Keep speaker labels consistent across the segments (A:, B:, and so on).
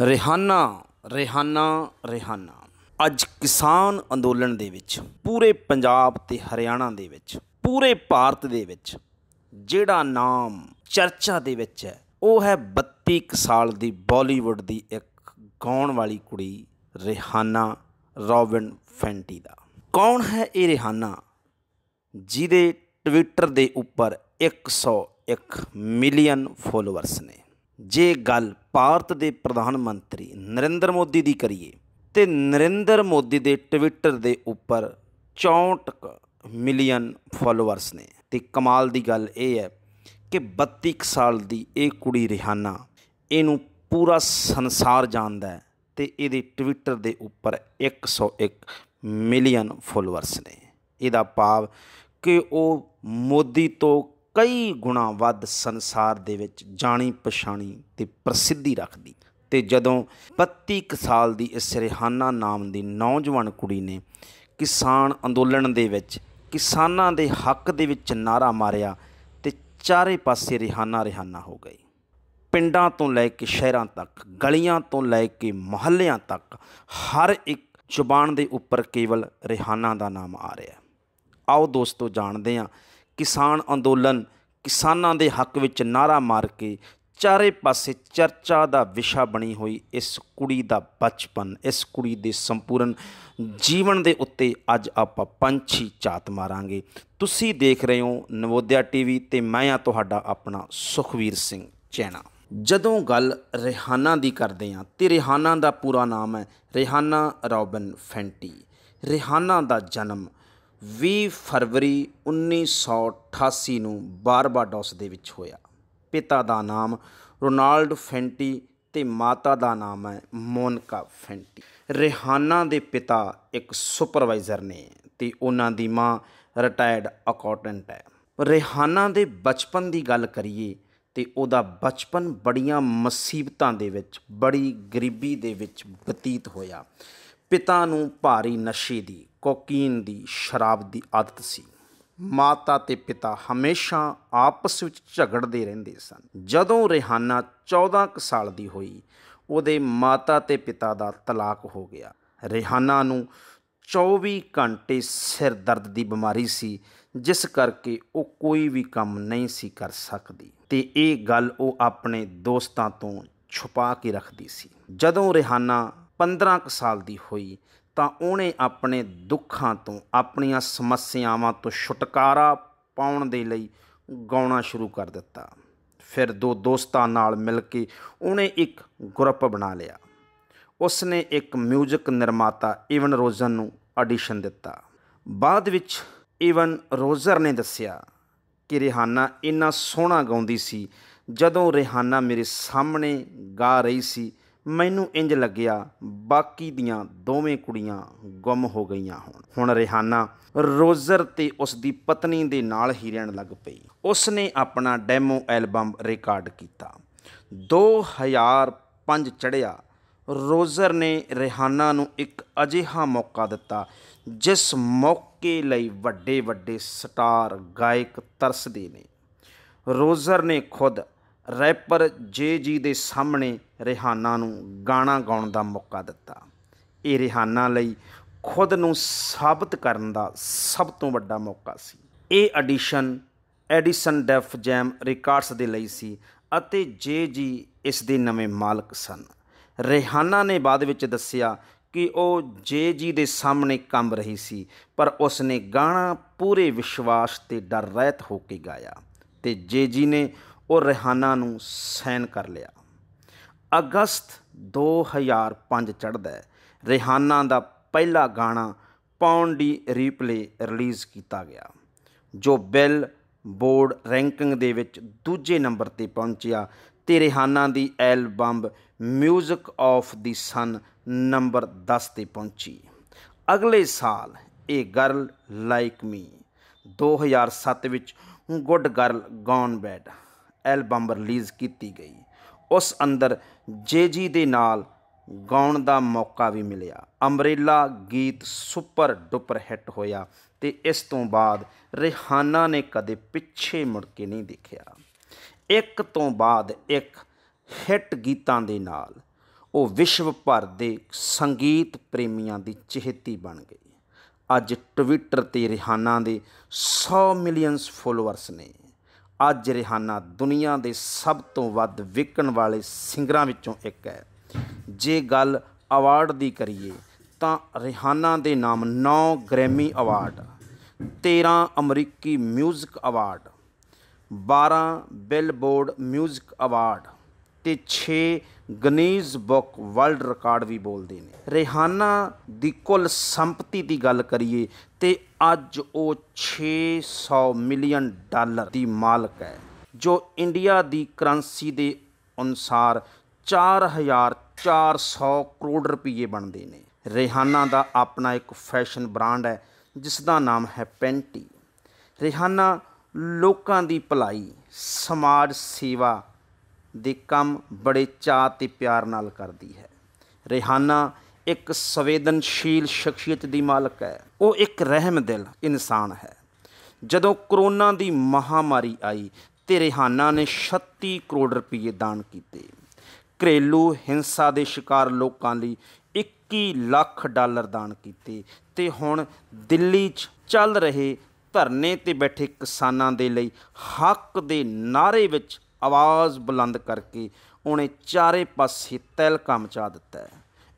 A: Rihanna Rihanna Rihanna ਅੱਜ ਕਿਸਾਨ ਅੰਦੋਲਨ ਦੇ ਵਿੱਚ ਪੂਰੇ ਪੰਜਾਬ ਤੇ ਹਰਿਆਣਾ ਦੇ ਵਿੱਚ ਪੂਰੇ ਭਾਰਤ ਦੇ ਵਿੱਚ ਜਿਹੜਾ ਨਾਮ ਚਰਚਾ ਦੇ ਵਿੱਚ ਹੈ ਉਹ ਹੈ 32 ਸਾਲ ਦੀ ਬਾਲੀਵੁੱਡ ਦੀ ਇੱਕ ਗਾਉਣ ਵਾਲੀ ਕੁੜੀ ਰਿਹਾਨਾ ਰੌਬਿਨ ਫੈਂਟੀ ਦਾ ਕੌਣ ਹੈ ਇਹ ਰਿਹਾਨਾ ਜਿਹਦੇ ਟਵਿੱਟਰ ਦੇ ਉੱਪਰ 101 ਮਿਲੀਅਨ ਫੋਲੋਅਰਸ ਨੇ ਜੇ ਗੱਲ ਭਾਰਤ ਦੇ ਪ੍ਰਧਾਨ ਮੰਤਰੀ ਨਰਿੰਦਰ ਮੋਦੀ ਦੀ ਕਰੀਏ ਤੇ ਨਰਿੰਦਰ ਮੋਦੀ ਦੇ ਟਵਿੱਟਰ ਦੇ ਉੱਪਰ 64 ਮਿਲੀਅਨ ਫਾਲੋਅਰਸ ਨੇ ਤੇ ਕਮਾਲ ਦੀ ਗੱਲ ਇਹ ਹੈ ਕਿ 32 ਸਾਲ ਦੀ ਇਹ ਕੁੜੀ ਰਿਹਾਨਾ ਇਹਨੂੰ ਪੂਰਾ ਸੰਸਾਰ ਜਾਣਦਾ ਹੈ ਤੇ ਇਹਦੇ ਟਵਿੱਟਰ ਦੇ ਉੱਪਰ 101 ਮਿਲੀਅਨ ਫਾਲੋਅਰਸ ਨੇ ਇਹਦਾ ਭਾਵ ਕਿ ਉਹ ਮੋਦੀ ਤੋਂ ਕਈ ਗੁਣਾ ਵੱਧ ਸੰਸਾਰ ਦੇ ਵਿੱਚ ਜਾਣੀ ਪਛਾਣੀ ਤੇ ਪ੍ਰਸਿੱਧੀ ਰੱਖਦੀ ਤੇ ਜਦੋਂ 32 ਸਾਲ ਦੀ ਇਸ ਰਿਹਾਨਾ ਨਾਮ ਦੀ ਨੌਜਵਾਨ ਕੁੜੀ ਨੇ ਕਿਸਾਨ ਅੰਦੋਲਨ ਦੇ ਵਿੱਚ ਕਿਸਾਨਾਂ ਦੇ ਹੱਕ ਦੇ ਵਿੱਚ ਨਾਰਾ ਮਾਰਿਆ ਤੇ ਚਾਰੇ ਪਾਸੇ ਰਿਹਾਨਾ ਰਿਹਾਨਾ ਹੋ ਗਈ ਪਿੰਡਾਂ ਤੋਂ ਲੈ ਕੇ ਸ਼ਹਿਰਾਂ ਤੱਕ ਗਲੀਆਂ ਤੋਂ ਲੈ ਕੇ ਮੁਹੱਲਿਆਂ ਤੱਕ ਹਰ ਇੱਕ ਜ਼ੁਬਾਨ ਦੇ ਉੱਪਰ ਕੇਵਲ ਰਿਹਾਨਾ ਦਾ ਨਾਮ ਆ ਰਿਹਾ ਆਓ ਦੋਸਤੋ ਜਾਣਦੇ ਹਾਂ ਕਿਸਾਨ ਅੰਦੋਲਨ ਕਿਸਾਨਾਂ ਦੇ ਹੱਕ ਵਿੱਚ ਨਾਰਾ ਮਾਰ ਕੇ ਚਾਰੇ ਪਾਸੇ ਚਰਚਾ ਦਾ ਵਿਸ਼ਾ ਬਣੀ ਹੋਈ ਇਸ ਕੁੜੀ ਦਾ ਬਚਪਨ ਇਸ ਕੁੜੀ ਦੇ ਸੰਪੂਰਨ ਜੀਵਨ ਦੇ ਉੱਤੇ ਅੱਜ ਆਪਾਂ ਪੰਛੀ ਚਾਤ ਮਾਰਾਂਗੇ ਤੁਸੀਂ ਦੇਖ ਰਹੇ ਹੋ ਨਵੋਦਿਆ ਟੀਵੀ ਤੇ ਮੈਂ ਆ ਤੁਹਾਡਾ ਆਪਣਾ ਸੁਖਵੀਰ ਸਿੰਘ ਚੈਨਾ ਜਦੋਂ ਗੱਲ ਰਿਹਾਨਾ ਦੀ ਕਰਦੇ ਆ ਤੇ ਰਿਹਾਨਾ ਦਾ ਪੂਰਾ ਨਾਮ ਹੈ ਰਿਹਾਨਾ ਰੌਬਨ ਫੈਂਟੀ ਰਿਹਾਨਾ ਦਾ ਜਨਮ 20 ਫਰਵਰੀ 1988 ਨੂੰ ਬਾਰਬਾਡੋਸ ਦੇ ਵਿੱਚ ਹੋਇਆ ਪਿਤਾ ਦਾ ਨਾਮ ਰੋਨਾਲਡ ਫੈਂਟੀ ਤੇ ਮਾਤਾ ਦਾ ਨਾਮ ਹੈ ਮੋਨਿਕਾ ਫੈਂਟੀ ਰਿਹਾਨਾ ਦੇ ਪਿਤਾ ਇੱਕ ਸੁਪਰਵਾਈਜ਼ਰ ਨੇ ਤੇ ਉਹਨਾਂ ਦੀ ਮਾਂ ਰਿਟਾਇਰਡ ਅਕਾਊਂਟੈਂਟ ਹੈ ਰਿਹਾਨਾ ਦੇ ਬਚਪਨ ਦੀ ਗੱਲ ਕਰੀਏ ਤੇ ਉਹਦਾ ਬਚਪਨ ਬੜੀਆਂ ਮੁਸੀਬਤਾਂ ਦੇ ਵਿੱਚ ਬੜੀ ਗਰੀਬੀ ਦੇ ਵਿੱਚ ਬਤੀਤ ਹੋਇਆ ਪਿਤਾ ਨੂੰ ਭਾਰੀ ਨਸ਼ੇ ਦੀ ਕੋਕੀਨ ਦੀ ਸ਼ਰਾਬ ਦੀ ਆਦਤ ਸੀ ਮਾਤਾ ਤੇ ਪਿਤਾ ਹਮੇਸ਼ਾ ਆਪਸ ਵਿੱਚ ਝਗੜਦੇ ਰਹਿੰਦੇ ਸਨ ਜਦੋਂ ਰਿਹਾਨਾ 14 ਸਾਲ ਦੀ ਹੋਈ ਉਹਦੇ ਮਾਤਾ ਤੇ ਪਿਤਾ ਦਾ ਤਲਾਕ ਹੋ ਗਿਆ ਰਿਹਾਨਾ ਨੂੰ 24 ਘੰਟੇ ਸਿਰ ਦਰਦ ਦੀ ਬਿਮਾਰੀ ਸੀ ਜਿਸ ਕਰਕੇ ਉਹ ਕੋਈ ਵੀ ਕੰਮ ਨਹੀਂ ਸੀ ਕਰ ਸਕਦੀ ਤੇ ਇਹ ਗੱਲ ਉਹ ਆਪਣੇ ਦੋਸਤਾਂ ਤੋਂ ਛੁਪਾ ਕੇ ਰੱਖਦੀ ਸੀ ਜਦੋਂ ਰਿਹਾਨਾ 15 ਸਾਲ ਦੀ ਹੋਈ ਤਾਂ ਉਹਨੇ ਆਪਣੇ ਦੁੱਖਾਂ ਤੋਂ ਆਪਣੀਆਂ ਸਮੱਸਿਆਵਾਂ ਤੋਂ ਛੁਟਕਾਰਾ ਪਾਉਣ ਦੇ ਲਈ ਗਾਉਣਾ ਸ਼ੁਰੂ ਕਰ ਦਿੱਤਾ ਫਿਰ ਦੋ ਦੋਸਤਾਂ ਨਾਲ ਮਿਲ ਕੇ ਉਹਨੇ ਇੱਕ ਗਰੁੱਪ ਬਣਾ ਲਿਆ ਉਸ ਨੇ ਇੱਕ 뮤직 ਨਿਰਮਾਤਾ ਇਵਨ ਰੋਜ਼ਨ ਨੂੰ ਆਡੀਸ਼ਨ ਦਿੱਤਾ ਬਾਅਦ ਵਿੱਚ ਇਵਨ ਰੋਜ਼ਰ ਨੇ ਦੱਸਿਆ ਕਿ ਰਿਹਾਨਾ ਇੰਨਾ ਸੋਹਣਾ ਗਾਉਂਦੀ ਸੀ ਜਦੋਂ ਰਿਹਾਨਾ ਮੇਰੇ ਸਾਹਮਣੇ ਗਾ ਰਹੀ ਸੀ ਮੈਨੂੰ ਇੰਜ ਲੱਗਿਆ ਬਾਕੀ ਦੀਆਂ ਦੋਵੇਂ ਕੁੜੀਆਂ ਗੁੰਮ ਹੋ ਗਈਆਂ ਹੋਣ ਹੁਣ ਰਿਹਾਨਾ ਰੋਜ਼ਰ ਤੇ ਉਸ ਦੀ ਪਤਨੀ ਦੇ ਨਾਲ ਹੀ ਰਹਿਣ ਲੱਗ ਪਈ ਉਸ ਨੇ ਆਪਣਾ ਡੈਮੋ ਐਲਬਮ ਰਿਕਾਰਡ ਕੀਤਾ 2005 ਚੜਿਆ ਰੋਜ਼ਰ ਨੇ ਰਿਹਾਨਾ ਨੂੰ ਇੱਕ ਅਜਿਹਾ ਮੌਕਾ ਦਿੱਤਾ ਜਿਸ ਮੌਕੇ ਲਈ ਵੱਡੇ ਵੱਡੇ ਸਟਾਰ ਗਾਇਕ ਤਰਸਦੇ ਨੇ ਰੋਜ਼ਰ ਨੇ ਖੁਦ ਰੈਪਰ ਜੇ ਜੀ ਦੇ ਸਾਹਮਣੇ ਰਿਹਾਨਾ ਨੂੰ ਗਾਣਾ ਗਾਉਣ ਦਾ ਮੌਕਾ ਦਿੱਤਾ ਇਹ ਰਿਹਾਨਾ ਲਈ ਖੁਦ ਨੂੰ ਸਾਬਤ ਕਰਨ ਦਾ ਸਭ ਤੋਂ ਵੱਡਾ ਮੌਕਾ ਸੀ ਇਹ edition edition Def Jam Records ਦੇ ਲਈ ਸੀ ਅਤੇ ਜੇ ਜੀ ਇਸ ਦੇ ਨਵੇਂ ਮਾਲਕ ਸਨ ਰਿਹਾਨਾ ਨੇ ਬਾਅਦ ਵਿੱਚ ਦੱਸਿਆ ਕਿ ਉਹ ਜੇ ਜੀ ਦੇ ਸਾਹਮਣੇ ਕੰਬ ਰਹੀ ਸੀ ਪਰ ਉਸ ਨੇ ਗਾਣਾ ਪੂਰੇ ਵਿਸ਼ਵਾਸ ਤੇ ਡਰ ਰਹਿਤ ਹੋ ਕੇ ਗਾਇਆ ਤੇ ਜੇ ਜੀ ਨੇ ਉਹ ਰਹਿਾਨਾ ਨੂੰ ਸੈਨ ਕਰ ਲਿਆ ਅਗਸਤ 2005 ਚੜਦਾ ਹੈ ਦਾ ਪਹਿਲਾ ਗਾਣਾ ਪੌਂ ਦੀ ਰੀਪਲੇ ਰਿਲੀਜ਼ ਕੀਤਾ ਗਿਆ ਜੋ ਬਿਲ ਬੋਰਡ ਰੈਂਕਿੰਗ ਦੇ ਵਿੱਚ ਦੂਜੇ ਨੰਬਰ ਤੇ ਪਹੁੰਚਿਆ ਤੇ ਰਹਿਾਨਾ ਦੀ album 뮤직 of the sun number 10 ਤੇ ਪਹੁੰਚੀ ਅਗਲੇ ਸਾਲ ਇਹ ਗਰਲ ਲਾਈਕ ਮੀ 2007 ਵਿੱਚ Good Girl Gone Bad album release ਕੀਤੀ ਗਈ ਉਸ ਅੰਦਰ ਜੇਜੀ ਦੇ ਨਾਲ ਗਾਉਣ ਦਾ ਮੌਕਾ ਵੀ ਮਿਲਿਆ ਅੰਬਰੇਲਾ ਗੀਤ ਸੁਪਰ ਡੁਪਰ ਹਿੱਟ ਹੋਇਆ ਤੇ ਇਸ ਤੋਂ ਬਾਅਦ ਰਿਹਾਨਾ ਨੇ ਕਦੇ ਪਿੱਛੇ ਮੁੜ ਕੇ ਨਹੀਂ ਦੇਖਿਆ ਇੱਕ ਤੋਂ ਬਾਅਦ ਇੱਕ ਹਿੱਟ ਗੀਤਾਂ ਦੇ ਨਾਲ ਉਹ ਵਿਸ਼ਵ ਭਰ ਦੇ ਸੰਗੀਤ ਪ੍ਰੇਮੀਆਂ ਦੀ ਚਹੇਤੀ ਬਣ ਗਈ ਅੱਜ ਟਵਿੱਟਰ ਤੇ ਰਿਹਾਨਾ ਦੇ 100 ਮਿਲੀਅਨਸ ਫੋਲੋਅਰਸ ਨੇ ਅੱਜ ਰਿਹਾਨਾ ਦੁਨੀਆ ਦੇ ਸਭ ਤੋਂ ਵੱਧ ਵਿਕਣ ਵਾਲੇ ਸਿੰਗਰਾਂ ਵਿੱਚੋਂ ਇੱਕ ਹੈ ਜੇ ਗੱਲ ਅਵਾਰਡ ਦੀ ਕਰੀਏ ਤਾਂ ਰਿਹਾਨਾ ਦੇ ਨਾਮ 9 ਗ੍ਰੈਮੀ ਅਵਾਰਡ 13 ਅਮਰੀਕੀ 뮤직 ਅਵਾਰਡ 12 ਬਿਲਬੋਰਡ 뮤직 ਅਵਾਰਡ ਤੇ 6 ਗਨੀਜ਼ ਬੁੱਕ ਵਰਲਡ ਰਿਕਾਰਡ ਵੀ ਬੋਲਦੇ ਨੇ ਰਿਹਾਨਾ ਦੀ ਕੁੱਲ ਸੰਪਤੀ ਦੀ ਗੱਲ ਕਰੀਏ ਤੇ ਅੱਜ ਉਹ 600 ਮਿਲੀਅਨ ਡਾਲਰ ਦੀ ਮਾਲਕ ਹੈ ਜੋ ਇੰਡੀਆ ਦੀ ਕਰੰਸੀ ਦੇ ਅਨੁਸਾਰ 4400 ਕਰੋੜ ਰੁਪਏ ਬਣਦੇ ਨੇ ਰਿਹਾਨਾ ਦਾ ਆਪਣਾ ਇੱਕ ਫੈਸ਼ਨ ਬ੍ਰਾਂਡ ਹੈ ਜਿਸ ਦਾ ਨਾਮ ਹੈ ਪੈਂਟੀ ਰਿਹਾਨਾ ਲੋਕਾਂ ਦੀ ਭਲਾਈ ਸਮਾਜ ਸੇਵਾ ਦੇ ਕੰਮ ਬੜੇ ਚਾਅ ਤੇ ਪਿਆਰ ਨਾਲ ਕਰਦੀ ਹੈ ਰਿਹਾਨਾ ਇੱਕ ਸੰਵੇਦਨਸ਼ੀਲ ਸ਼ਖਸੀਅਤ ਦੀ ਮਾਲਕ ਹੈ ਉਹ ਇੱਕ ਰਹਿਮਦਿਲ ਇਨਸਾਨ ਹੈ ਜਦੋਂ ਕਰੋਨਾ ਦੀ ਮਹਾਮਾਰੀ ਆਈ ਤੇ ਰਿਹਾਨਾ ਨੇ 36 ਕਰੋੜ ਰੁਪਏ ਦਾਨ ਕੀਤੇ ਘਰੇਲੂ ਹਿੰਸਾ ਦੇ ਸ਼ਿਕਾਰ ਲੋਕਾਂ ਲਈ 21 ਲੱਖ ਡਾਲਰ ਦਾਨ ਕੀਤੇ ਤੇ ਹੁਣ ਦਿੱਲੀ 'ਚ ਚੱਲ ਰਹੇ ਧਰਨੇ ਤੇ ਬੈਠੇ ਕਿਸਾਨਾਂ ਦੇ ਲਈ ਹੱਕ ਦੇ ਨਾਰੇ ਵਿੱਚ ਆਵਾਜ਼ ਬੁਲੰਦ ਕਰਕੇ ਉਹਨੇ ਚਾਰੇ ਪਾਸੇ ਤਹਿਲਕਾ ਮਚਾ ਦਿੱਤਾ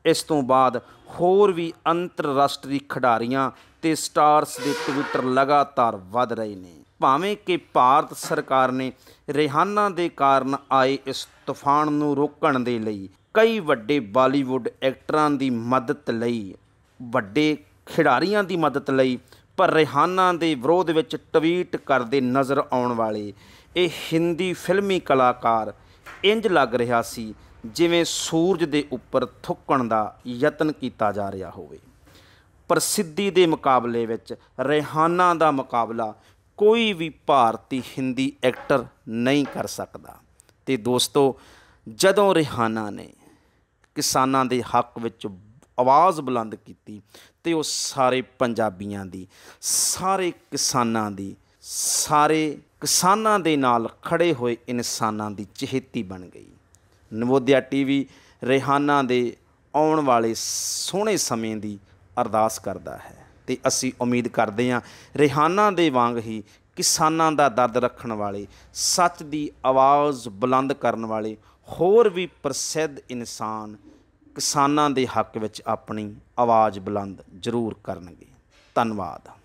A: ਇਸ ਤੋਂ ਬਾਅਦ ਹੋਰ ਵੀ ਅੰਤਰਰਾਸ਼ਟਰੀ ਖਿਡਾਰੀਆਂ ਤੇ ਸਟਾਰਸ ਦੇ ਟਵਿੱਟਰ ਲਗਾਤਾਰ ਵੱਧ ਰਹੇ ਨੇ ਭਾਵੇਂ ਕਿ ਭਾਰਤ ਸਰਕਾਰ ਨੇ ਰਿਹਾਨਾ ਦੇ ਕਾਰਨ ਆਏ ਇਸ ਤੂਫਾਨ ਨੂੰ ਰੋਕਣ ਦੇ ਲਈ ਕਈ ਵੱਡੇ ਬਾਲੀਵੁੱਡ ਐਕਟਰਾਂ ਦੀ ਮਦਦ ਲਈ ਵੱਡੇ ਖਿਡਾਰੀਆਂ ਦੀ ਮਦਦ ਲਈ ਪਰ ਰਿਹਾਨਾ ਦੇ ਵਿਰੋਧ ਵਿੱਚ ਟਵੀਟ ਕਰਦੇ ਨਜ਼ਰ ਆਉਣ ਵਾਲੇ ਇਹ ਹਿੰਦੀ ਫਿਲਮੀ ਕਲਾਕਾਰ ਇੰਜ ਲੱਗ ਰਿਹਾ ਸੀ ਜਿਵੇਂ ਸੂਰਜ ਦੇ ਉੱਪਰ ਥੁੱਕਣ ਦਾ ਯਤਨ ਕੀਤਾ ਜਾ ਰਿਹਾ ਹੋਵੇ ਪ੍ਰਸਿੱਧੀ ਦੇ ਮੁਕਾਬਲੇ ਵਿੱਚ ਰਹਿਾਨਾ ਦਾ ਮੁਕਾਬਲਾ ਕੋਈ ਵੀ ਭਾਰਤੀ ਹਿੰਦੀ ਐਕਟਰ ਨਹੀਂ ਕਰ ਸਕਦਾ ਤੇ ਦੋਸਤੋ ਜਦੋਂ ਰਹਿਾਨਾ ਨੇ ਕਿਸਾਨਾਂ ਦੇ ਹੱਕ ਵਿੱਚ ਆਵਾਜ਼ ਬੁਲੰਦ ਕੀਤੀ ਤੇ ਉਹ ਸਾਰੇ ਪੰਜਾਬੀਆਂ ਦੀ ਸਾਰੇ ਕਿਸਾਨਾਂ ਦੀ ਸਾਰੇ ਕਿਸਾਨਾਂ ਦੇ ਨਾਲ ਖੜੇ ਹੋਏ ਇਨਸਾਨਾਂ ਦੀ ਚਹੇਤੀ ਬਣ ਗਈ ਨਵੋਦਿਆ ਟੀਵੀ ਰਹਿਾਨਾ ਦੇ ਆਉਣ ਵਾਲੇ ਸੋਹਣੇ ਸਮੇਂ ਦੀ ਅਰਦਾਸ ਕਰਦਾ ਹੈ ਤੇ ਅਸੀਂ ਉਮੀਦ ਕਰਦੇ ਹਾਂ ਰਹਿਾਨਾ ਦੇ ਵਾਂਗ ਹੀ ਕਿਸਾਨਾਂ ਦਾ ਦਰਦ ਰੱਖਣ ਵਾਲੇ ਸੱਚ ਦੀ ਆਵਾਜ਼ ਬੁਲੰਦ ਕਰਨ ਵਾਲੇ ਹੋਰ ਵੀ ਪ੍ਰਸਿੱਧ ਇਨਸਾਨ ਕਿਸਾਨਾਂ ਦੇ ਹੱਕ ਵਿੱਚ ਆਪਣੀ ਆਵਾਜ਼ ਬੁਲੰਦ ਜ਼ਰੂਰ ਕਰਨਗੇ ਧੰਨਵਾਦ